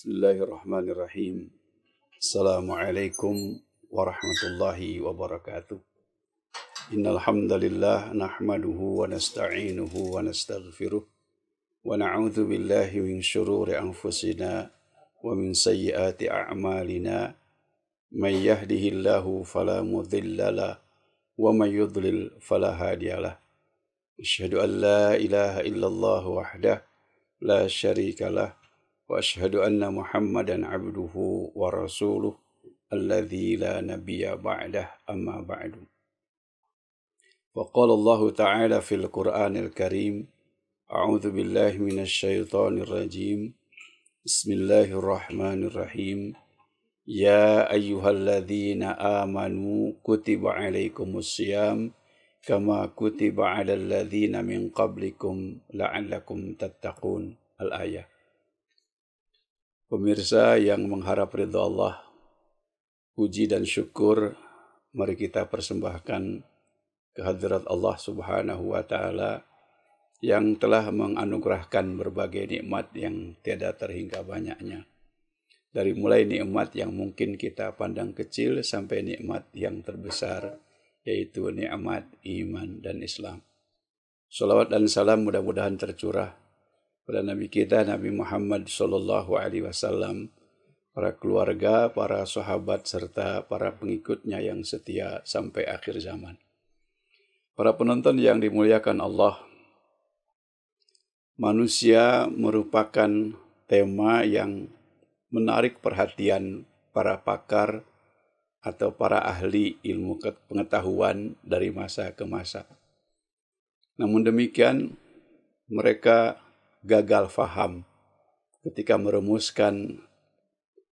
Bismillahirrahmanirrahim. Assalamualaikum warahmatullahi wabarakatuh. Innal hamdalillah nahmaduhu wa nasta'inuhu wa nastaghfiruh wa na'udzu billahi min shururi anfusina wa min sayyiati a'malina. May yahdihillahu fala mudilla wa may yudlil fala hadiyalah. Asyhadu an la ilaha illallah wahdah la syarika واشهد ان محمدا عبده ورسوله الذي لا نبي بعده اما بعد وقال الله تعالى في القران الكريم اعوذ بالله من الشيطان الرجيم بسم الله الرحمن الرحيم يا ايها الذين امنوا كتب عليكم الصيام كما كتب على الذين من قبلكم لعلكم تتقون الايه Pemirsa yang mengharap ridho Allah, puji dan syukur mari kita persembahkan kehadirat Allah Subhanahu wa taala yang telah menganugerahkan berbagai nikmat yang tiada terhingga banyaknya. Dari mulai nikmat yang mungkin kita pandang kecil sampai nikmat yang terbesar yaitu nikmat iman dan Islam. Salawat dan salam mudah-mudahan tercurah kepada Nabi kita Nabi Muhammad Shallallahu Alaihi Wasallam, para keluarga, para sahabat serta para pengikutnya yang setia sampai akhir zaman. Para penonton yang dimuliakan Allah, manusia merupakan tema yang menarik perhatian para pakar atau para ahli ilmu pengetahuan dari masa ke masa. Namun demikian, mereka gagal faham ketika merumuskan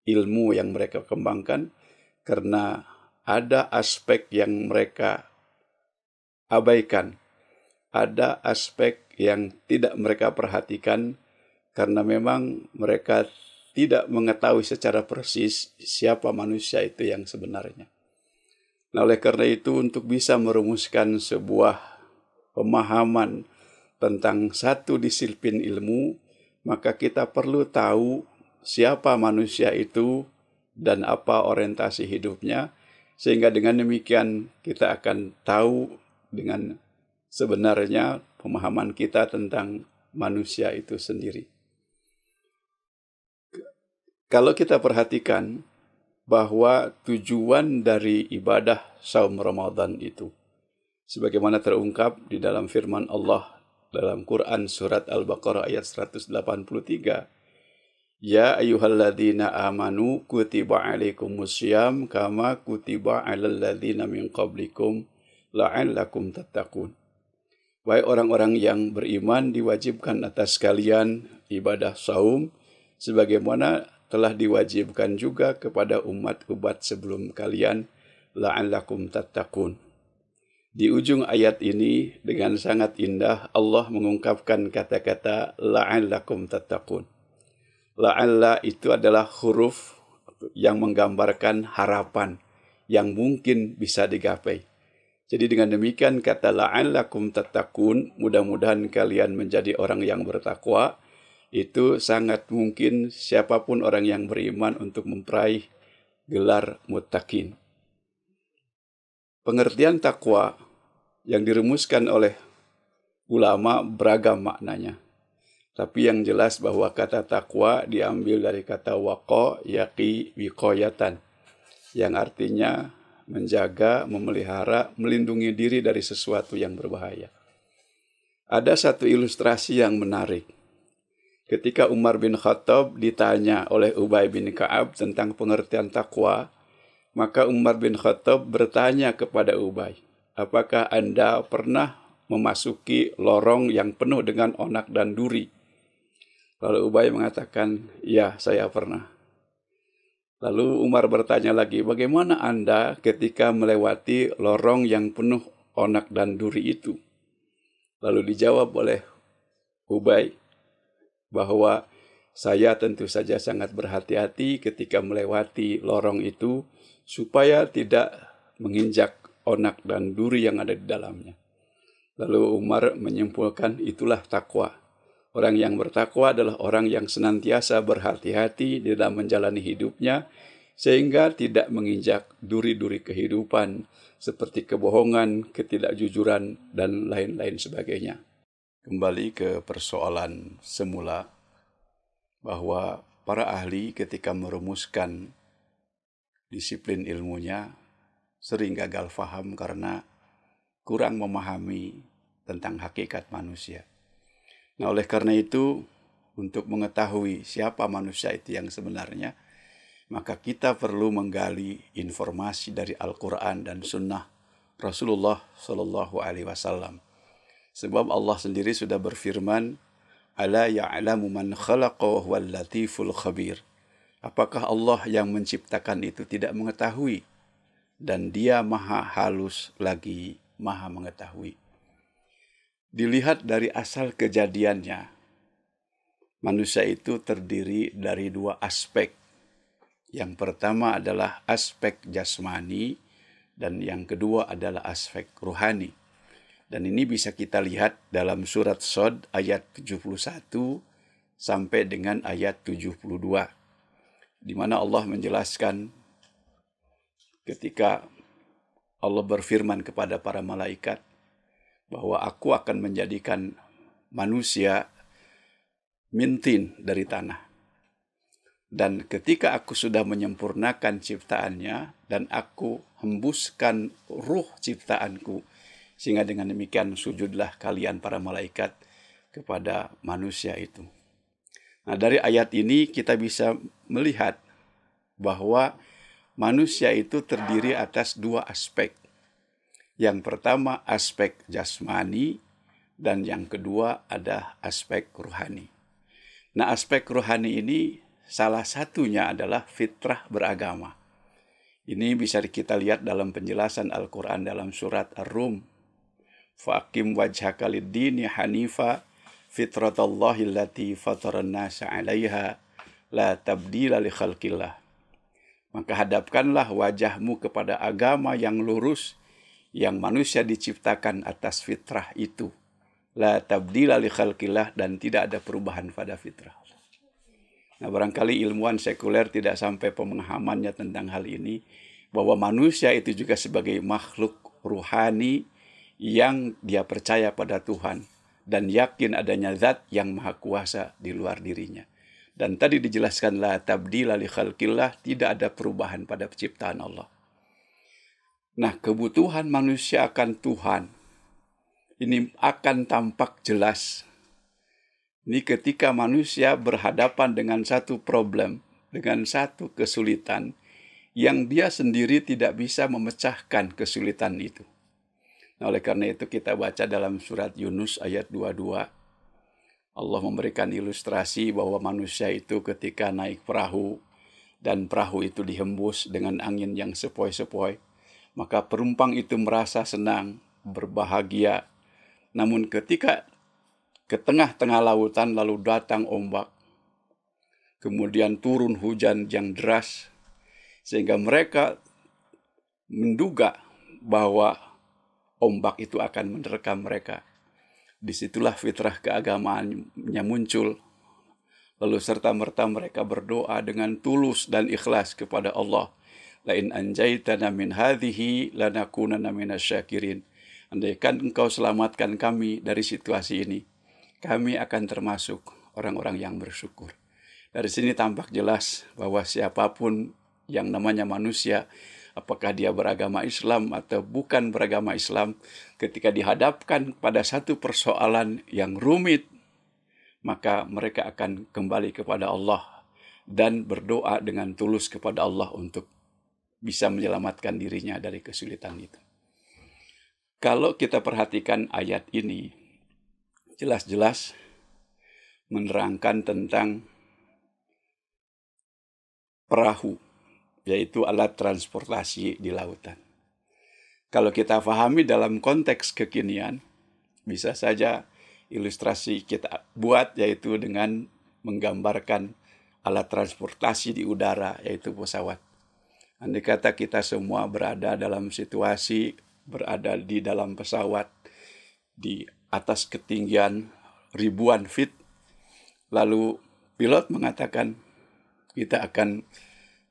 ilmu yang mereka kembangkan karena ada aspek yang mereka abaikan, ada aspek yang tidak mereka perhatikan karena memang mereka tidak mengetahui secara persis siapa manusia itu yang sebenarnya. Nah, oleh karena itu, untuk bisa merumuskan sebuah pemahaman tentang satu disiplin ilmu, maka kita perlu tahu siapa manusia itu dan apa orientasi hidupnya, sehingga dengan demikian kita akan tahu dengan sebenarnya pemahaman kita tentang manusia itu sendiri. Kalau kita perhatikan bahwa tujuan dari ibadah saum Ramadan itu sebagaimana terungkap di dalam firman Allah dalam Quran surat Al-Baqarah ayat 183. Ya ayyuhalladzina amanu kutiba alaikumusiyam kama kutiba alal ladzina min qablikum la'allakum tattaqun. Wahai orang-orang yang beriman diwajibkan atas kalian ibadah saum sebagaimana telah diwajibkan juga kepada umat-umat sebelum kalian la'allakum tattaqun di ujung ayat ini dengan sangat indah Allah mengungkapkan kata-kata la'allakum tattaqun. La'alla itu adalah huruf yang menggambarkan harapan yang mungkin bisa digapai. Jadi dengan demikian kata la'allakum tattaqun, mudah-mudahan kalian menjadi orang yang bertakwa. Itu sangat mungkin siapapun orang yang beriman untuk memperaih gelar mutakin. Pengertian takwa yang dirumuskan oleh ulama beragam maknanya. Tapi yang jelas bahwa kata takwa diambil dari kata wako yaki wikoyatan. Yang artinya menjaga, memelihara, melindungi diri dari sesuatu yang berbahaya. Ada satu ilustrasi yang menarik. Ketika Umar bin Khattab ditanya oleh Ubay bin Ka'ab tentang pengertian takwa, maka Umar bin Khattab bertanya kepada Ubay, apakah Anda pernah memasuki lorong yang penuh dengan onak dan duri? Lalu Ubay mengatakan, ya saya pernah. Lalu Umar bertanya lagi, bagaimana Anda ketika melewati lorong yang penuh onak dan duri itu? Lalu dijawab oleh Ubay bahwa saya tentu saja sangat berhati-hati ketika melewati lorong itu supaya tidak menginjak onak dan duri yang ada di dalamnya. Lalu Umar menyimpulkan itulah takwa. Orang yang bertakwa adalah orang yang senantiasa berhati-hati di dalam menjalani hidupnya sehingga tidak menginjak duri-duri kehidupan seperti kebohongan, ketidakjujuran, dan lain-lain sebagainya. Kembali ke persoalan semula bahwa para ahli ketika merumuskan disiplin ilmunya sering gagal faham karena kurang memahami tentang hakikat manusia. Nah, oleh karena itu, untuk mengetahui siapa manusia itu yang sebenarnya, maka kita perlu menggali informasi dari Al-Quran dan Sunnah Rasulullah Shallallahu Alaihi Wasallam. Sebab Allah sendiri sudah berfirman, "Ala ya'lamu man khalaqa wa latiful khabir." Apakah Allah yang menciptakan itu tidak mengetahui dan dia maha halus lagi maha mengetahui. Dilihat dari asal kejadiannya, manusia itu terdiri dari dua aspek. Yang pertama adalah aspek jasmani dan yang kedua adalah aspek rohani. Dan ini bisa kita lihat dalam surat Sod ayat 71 sampai dengan ayat 72. Di mana Allah menjelaskan ketika Allah berfirman kepada para malaikat bahwa aku akan menjadikan manusia mintin dari tanah. Dan ketika aku sudah menyempurnakan ciptaannya dan aku hembuskan ruh ciptaanku, sehingga dengan demikian sujudlah kalian para malaikat kepada manusia itu. Nah, dari ayat ini kita bisa melihat bahwa manusia itu terdiri atas dua aspek. Yang pertama aspek jasmani dan yang kedua ada aspek ruhani. Nah, aspek ruhani ini salah satunya adalah fitrah beragama. Ini bisa kita lihat dalam penjelasan Al-Qur'an dalam surat Ar-Rum. Fakim wajhaka lid hanifa fitratallahi allati fataran 'alaiha la tabdila li khalqillah. Maka hadapkanlah wajahmu kepada agama yang lurus, yang manusia diciptakan atas fitrah itu. La tabdila li khalqillah dan tidak ada perubahan pada fitrah. Nah barangkali ilmuwan sekuler tidak sampai pemahamannya tentang hal ini, bahwa manusia itu juga sebagai makhluk ruhani yang dia percaya pada Tuhan dan yakin adanya zat yang maha kuasa di luar dirinya. Dan tadi dijelaskanlah la tabdila li tidak ada perubahan pada penciptaan Allah. Nah, kebutuhan manusia akan Tuhan ini akan tampak jelas. Ini ketika manusia berhadapan dengan satu problem, dengan satu kesulitan yang dia sendiri tidak bisa memecahkan kesulitan itu. Nah, oleh karena itu kita baca dalam surat Yunus ayat 22 Allah memberikan ilustrasi bahwa manusia itu ketika naik perahu dan perahu itu dihembus dengan angin yang sepoi-sepoi, maka perumpang itu merasa senang, berbahagia. Namun ketika ke tengah-tengah lautan lalu datang ombak, kemudian turun hujan yang deras, sehingga mereka menduga bahwa ombak itu akan menerkam mereka. Disitulah fitrah keagamaannya muncul. Lalu serta-merta mereka berdoa dengan tulus dan ikhlas kepada Allah. Lain anjaitana min hadhihi lanakunana asyakirin. Andaikan engkau selamatkan kami dari situasi ini, kami akan termasuk orang-orang yang bersyukur. Dari sini tampak jelas bahwa siapapun yang namanya manusia apakah dia beragama Islam atau bukan beragama Islam, ketika dihadapkan pada satu persoalan yang rumit, maka mereka akan kembali kepada Allah dan berdoa dengan tulus kepada Allah untuk bisa menyelamatkan dirinya dari kesulitan itu. Kalau kita perhatikan ayat ini, jelas-jelas menerangkan tentang perahu yaitu alat transportasi di lautan. Kalau kita fahami dalam konteks kekinian, bisa saja ilustrasi kita buat yaitu dengan menggambarkan alat transportasi di udara yaitu pesawat. Andai kata kita semua berada dalam situasi berada di dalam pesawat di atas ketinggian ribuan feet lalu pilot mengatakan kita akan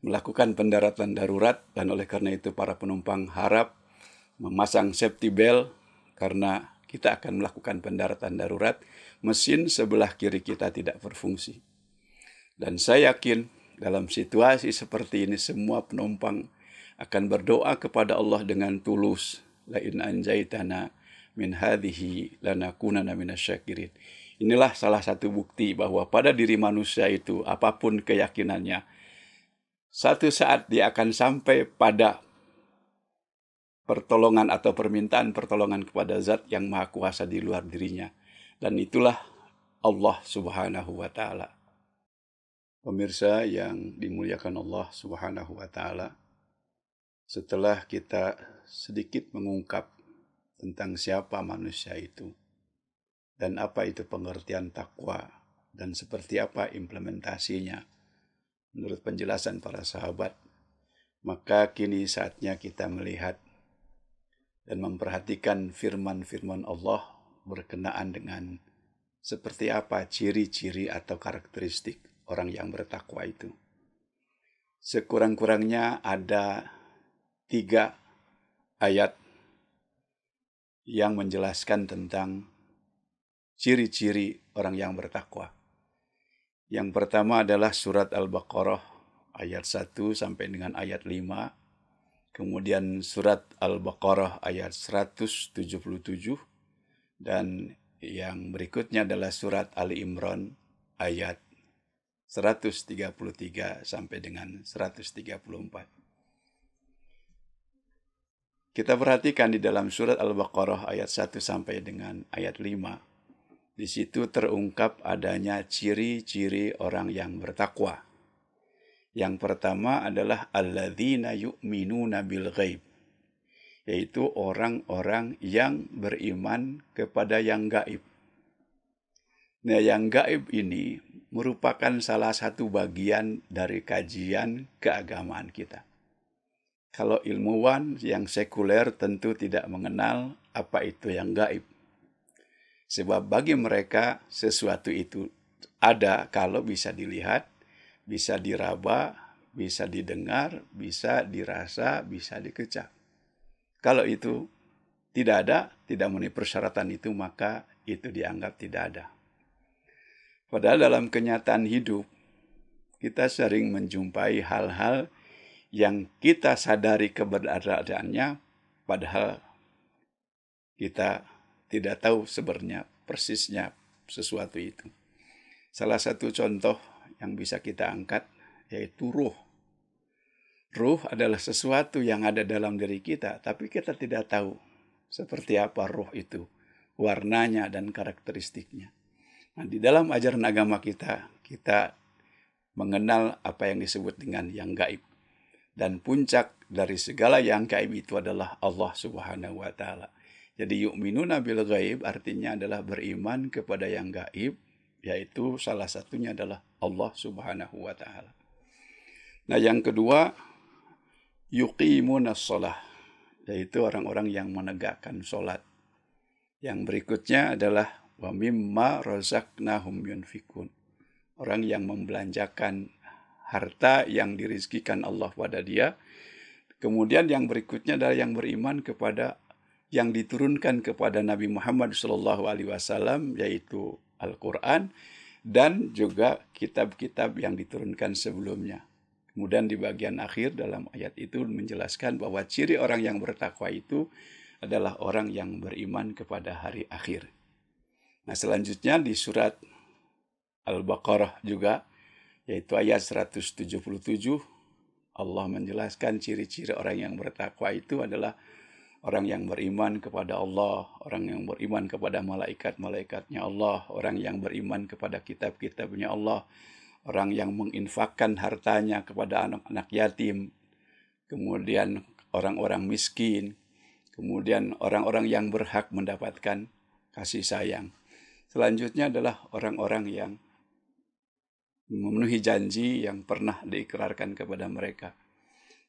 melakukan pendaratan darurat dan oleh karena itu para penumpang harap memasang safety belt karena kita akan melakukan pendaratan darurat, mesin sebelah kiri kita tidak berfungsi. Dan saya yakin dalam situasi seperti ini semua penumpang akan berdoa kepada Allah dengan tulus. La in anjaitana min hadhihi lanakunana minasyakirin. Inilah salah satu bukti bahwa pada diri manusia itu apapun keyakinannya, satu saat dia akan sampai pada pertolongan atau permintaan pertolongan kepada zat yang maha kuasa di luar dirinya. Dan itulah Allah subhanahu wa ta'ala. Pemirsa yang dimuliakan Allah subhanahu wa ta'ala. Setelah kita sedikit mengungkap tentang siapa manusia itu dan apa itu pengertian takwa dan seperti apa implementasinya menurut penjelasan para sahabat, maka kini saatnya kita melihat dan memperhatikan firman-firman Allah berkenaan dengan seperti apa ciri-ciri atau karakteristik orang yang bertakwa itu. Sekurang-kurangnya ada tiga ayat yang menjelaskan tentang ciri-ciri orang yang bertakwa. Yang pertama adalah surat Al-Baqarah ayat 1 sampai dengan ayat 5. Kemudian surat Al-Baqarah ayat 177 dan yang berikutnya adalah surat Ali Imran ayat 133 sampai dengan 134. Kita perhatikan di dalam surat Al-Baqarah ayat 1 sampai dengan ayat 5 di situ terungkap adanya ciri-ciri orang yang bertakwa. Yang pertama adalah alladzina yu'minuna bil ghaib. Yaitu orang-orang yang beriman kepada yang gaib. Nah, yang gaib ini merupakan salah satu bagian dari kajian keagamaan kita. Kalau ilmuwan yang sekuler tentu tidak mengenal apa itu yang gaib Sebab bagi mereka sesuatu itu ada kalau bisa dilihat, bisa diraba, bisa didengar, bisa dirasa, bisa dikecap. Kalau itu tidak ada, tidak memenuhi persyaratan itu, maka itu dianggap tidak ada. Padahal dalam kenyataan hidup, kita sering menjumpai hal-hal yang kita sadari keberadaannya, padahal kita tidak tahu sebenarnya persisnya sesuatu itu. Salah satu contoh yang bisa kita angkat yaitu ruh. Ruh adalah sesuatu yang ada dalam diri kita, tapi kita tidak tahu seperti apa ruh itu, warnanya dan karakteristiknya. Nah, di dalam ajaran agama kita, kita mengenal apa yang disebut dengan yang gaib. Dan puncak dari segala yang gaib itu adalah Allah Subhanahu wa taala. Jadi yu'minuna bil gaib artinya adalah beriman kepada yang gaib, yaitu salah satunya adalah Allah Subhanahu wa taala. Nah, yang kedua yuqimuna shalah, yaitu orang-orang yang menegakkan solat. Yang berikutnya adalah wa mimma razaqnahum yunfikun. Orang yang membelanjakan harta yang dirizkikan Allah pada dia. Kemudian yang berikutnya adalah yang beriman kepada yang diturunkan kepada Nabi Muhammad SAW yaitu Al-Quran dan juga kitab-kitab yang diturunkan sebelumnya. Kemudian di bagian akhir dalam ayat itu menjelaskan bahwa ciri orang yang bertakwa itu adalah orang yang beriman kepada hari akhir. Nah selanjutnya di surat Al-Baqarah juga yaitu ayat 177 Allah menjelaskan ciri-ciri orang yang bertakwa itu adalah orang yang beriman kepada Allah, orang yang beriman kepada malaikat-malaikatnya Allah, orang yang beriman kepada kitab-kitabnya Allah, orang yang menginfakkan hartanya kepada anak-anak yatim, kemudian orang-orang miskin, kemudian orang-orang yang berhak mendapatkan kasih sayang. Selanjutnya adalah orang-orang yang memenuhi janji yang pernah diikrarkan kepada mereka.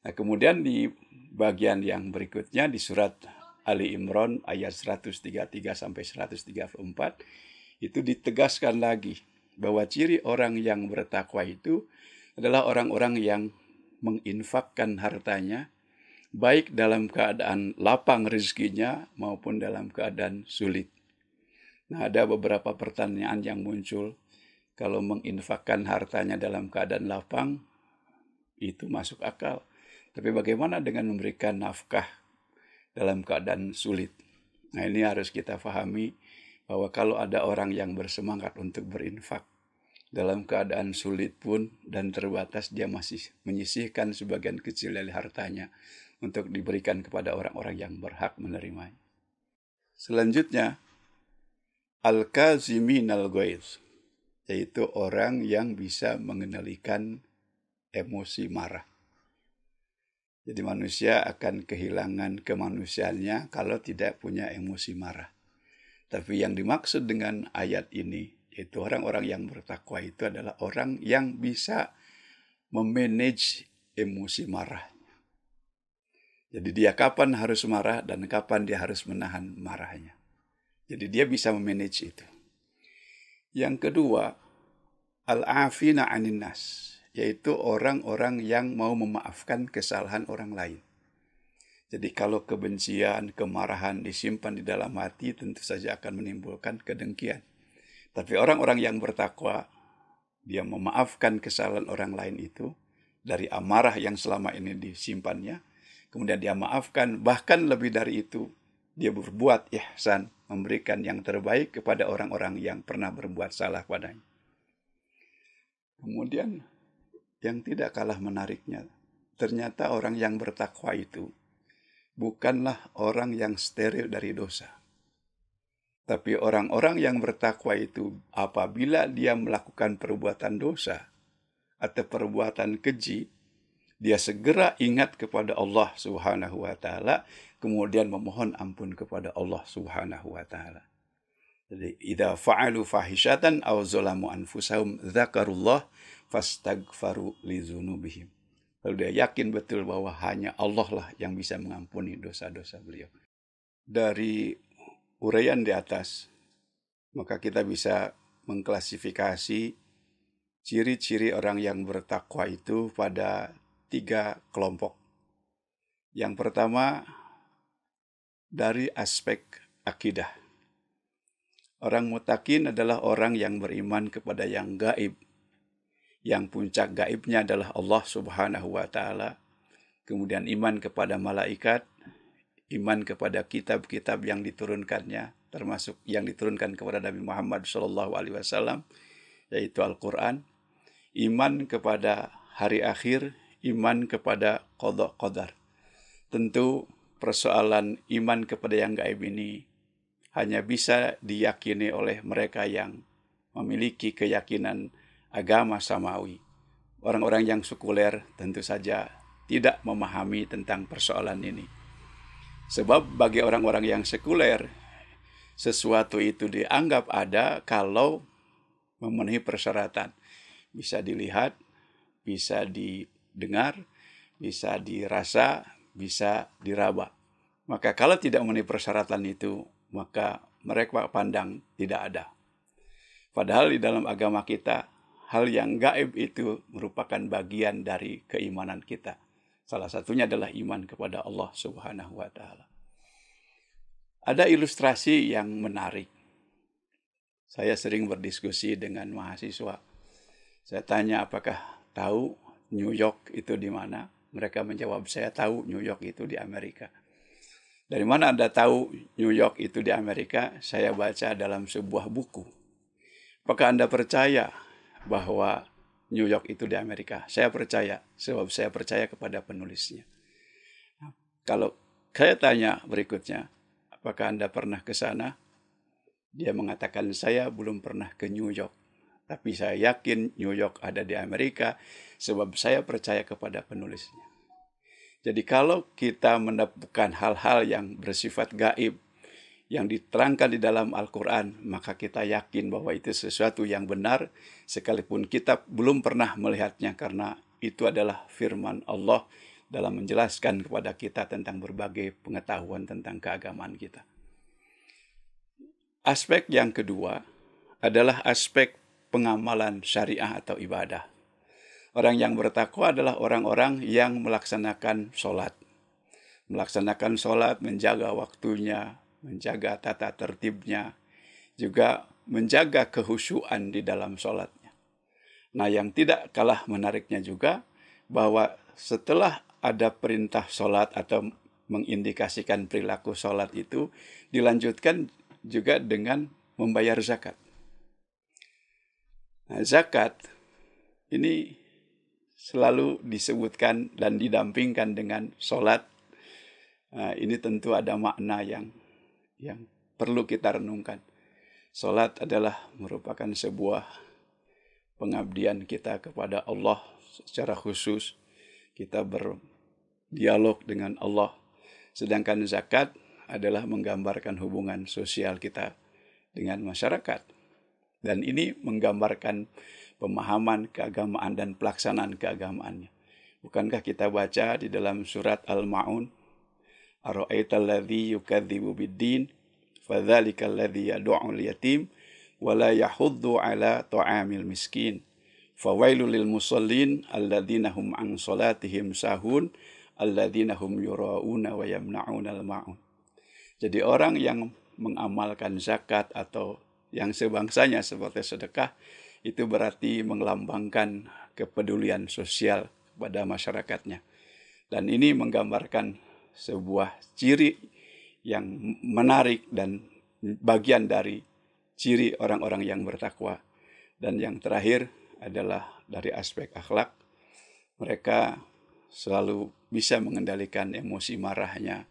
Nah, kemudian di bagian yang berikutnya di surat Ali Imran ayat 133 sampai 134 itu ditegaskan lagi bahwa ciri orang yang bertakwa itu adalah orang-orang yang menginfakkan hartanya baik dalam keadaan lapang rezekinya maupun dalam keadaan sulit. Nah, ada beberapa pertanyaan yang muncul kalau menginfakkan hartanya dalam keadaan lapang itu masuk akal. Tapi bagaimana dengan memberikan nafkah dalam keadaan sulit? Nah ini harus kita fahami bahwa kalau ada orang yang bersemangat untuk berinfak dalam keadaan sulit pun dan terbatas dia masih menyisihkan sebagian kecil dari hartanya untuk diberikan kepada orang-orang yang berhak menerimanya. Selanjutnya, Al-Kazimin al yaitu orang yang bisa mengendalikan emosi marah. Jadi manusia akan kehilangan kemanusiaannya kalau tidak punya emosi marah. Tapi yang dimaksud dengan ayat ini, yaitu orang-orang yang bertakwa itu adalah orang yang bisa memanage emosi marah. Jadi dia kapan harus marah dan kapan dia harus menahan marahnya. Jadi dia bisa memanage itu. Yang kedua, al-afina aninas. nas yaitu orang-orang yang mau memaafkan kesalahan orang lain. Jadi kalau kebencian, kemarahan disimpan di dalam hati tentu saja akan menimbulkan kedengkian. Tapi orang-orang yang bertakwa, dia memaafkan kesalahan orang lain itu dari amarah yang selama ini disimpannya, kemudian dia maafkan, bahkan lebih dari itu, dia berbuat ihsan, memberikan yang terbaik kepada orang-orang yang pernah berbuat salah padanya. Kemudian yang tidak kalah menariknya. Ternyata orang yang bertakwa itu bukanlah orang yang steril dari dosa. Tapi orang-orang yang bertakwa itu apabila dia melakukan perbuatan dosa atau perbuatan keji, dia segera ingat kepada Allah Subhanahu wa taala, kemudian memohon ampun kepada Allah Subhanahu wa taala. Jadi, "Idza fa'alu fahishatan aw zalamu anfusahum dzakarullah fastagfaru li zunubihim. Lalu dia yakin betul bahwa hanya Allah lah yang bisa mengampuni dosa-dosa beliau. Dari uraian di atas, maka kita bisa mengklasifikasi ciri-ciri orang yang bertakwa itu pada tiga kelompok. Yang pertama, dari aspek akidah. Orang mutakin adalah orang yang beriman kepada yang gaib, yang puncak gaibnya adalah Allah Subhanahu wa taala. Kemudian iman kepada malaikat, iman kepada kitab-kitab yang diturunkannya, termasuk yang diturunkan kepada Nabi Muhammad Shallallahu alaihi wasallam yaitu Al-Qur'an, iman kepada hari akhir, iman kepada kodok qadar. Tentu persoalan iman kepada yang gaib ini hanya bisa diyakini oleh mereka yang memiliki keyakinan agama samawi. Orang-orang yang sekuler tentu saja tidak memahami tentang persoalan ini. Sebab bagi orang-orang yang sekuler, sesuatu itu dianggap ada kalau memenuhi persyaratan. Bisa dilihat, bisa didengar, bisa dirasa, bisa diraba. Maka kalau tidak memenuhi persyaratan itu, maka mereka pandang tidak ada. Padahal di dalam agama kita hal yang gaib itu merupakan bagian dari keimanan kita. Salah satunya adalah iman kepada Allah Subhanahu wa taala. Ada ilustrasi yang menarik. Saya sering berdiskusi dengan mahasiswa. Saya tanya apakah tahu New York itu di mana? Mereka menjawab, "Saya tahu New York itu di Amerika." Dari mana Anda tahu New York itu di Amerika? Saya baca dalam sebuah buku. Apakah Anda percaya bahwa New York itu di Amerika. Saya percaya, sebab saya percaya kepada penulisnya. Nah, kalau saya tanya berikutnya, apakah Anda pernah ke sana? Dia mengatakan, saya belum pernah ke New York. Tapi saya yakin New York ada di Amerika, sebab saya percaya kepada penulisnya. Jadi kalau kita menemukan hal-hal yang bersifat gaib, yang diterangkan di dalam Al-Quran, maka kita yakin bahwa itu sesuatu yang benar, sekalipun kita belum pernah melihatnya, karena itu adalah firman Allah dalam menjelaskan kepada kita tentang berbagai pengetahuan tentang keagamaan kita. Aspek yang kedua adalah aspek pengamalan syariah atau ibadah. Orang yang bertakwa adalah orang-orang yang melaksanakan sholat. Melaksanakan sholat, menjaga waktunya, menjaga tata tertibnya, juga menjaga kehusuan di dalam sholatnya. Nah yang tidak kalah menariknya juga bahwa setelah ada perintah sholat atau mengindikasikan perilaku sholat itu dilanjutkan juga dengan membayar zakat. Nah, zakat ini selalu disebutkan dan didampingkan dengan sholat. Nah, ini tentu ada makna yang yang perlu kita renungkan. Salat adalah merupakan sebuah pengabdian kita kepada Allah secara khusus. Kita berdialog dengan Allah. Sedangkan zakat adalah menggambarkan hubungan sosial kita dengan masyarakat. Dan ini menggambarkan pemahaman keagamaan dan pelaksanaan keagamaannya. Bukankah kita baca di dalam surat Al-Ma'un Ara'aita alladhi yukadzibu bid-din fadzalika alladhi yad'u al yatim wa la yahuddu ala ta'amil miskin. Fawailul lil musallin alladhina hum an salatihim sahun alladhina hum yura'una wa yamna'una al-ma'un. Jadi orang yang mengamalkan zakat atau yang sebangsanya seperti sedekah itu berarti melambangkan kepedulian sosial kepada masyarakatnya. Dan ini menggambarkan sebuah ciri yang menarik dan bagian dari ciri orang-orang yang bertakwa. Dan yang terakhir adalah dari aspek akhlak. Mereka selalu bisa mengendalikan emosi marahnya,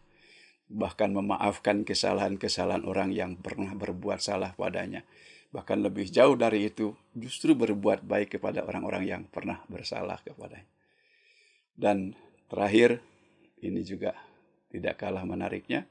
bahkan memaafkan kesalahan-kesalahan orang yang pernah berbuat salah padanya. Bahkan lebih jauh dari itu, justru berbuat baik kepada orang-orang yang pernah bersalah kepadanya. Dan terakhir, ini juga tidak kalah menariknya,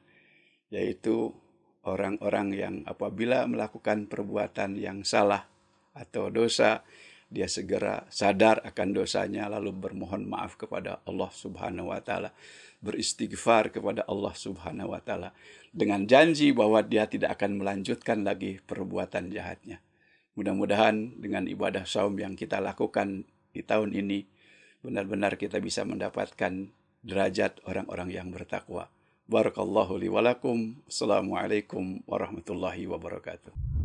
yaitu orang-orang yang apabila melakukan perbuatan yang salah atau dosa, dia segera sadar akan dosanya lalu bermohon maaf kepada Allah Subhanahu wa taala, beristighfar kepada Allah Subhanahu wa taala dengan janji bahwa dia tidak akan melanjutkan lagi perbuatan jahatnya. Mudah-mudahan dengan ibadah saum yang kita lakukan di tahun ini benar-benar kita bisa mendapatkan derajat orang-orang yang bertakwa. Barakallahu li walakum. Assalamualaikum warahmatullahi wabarakatuh.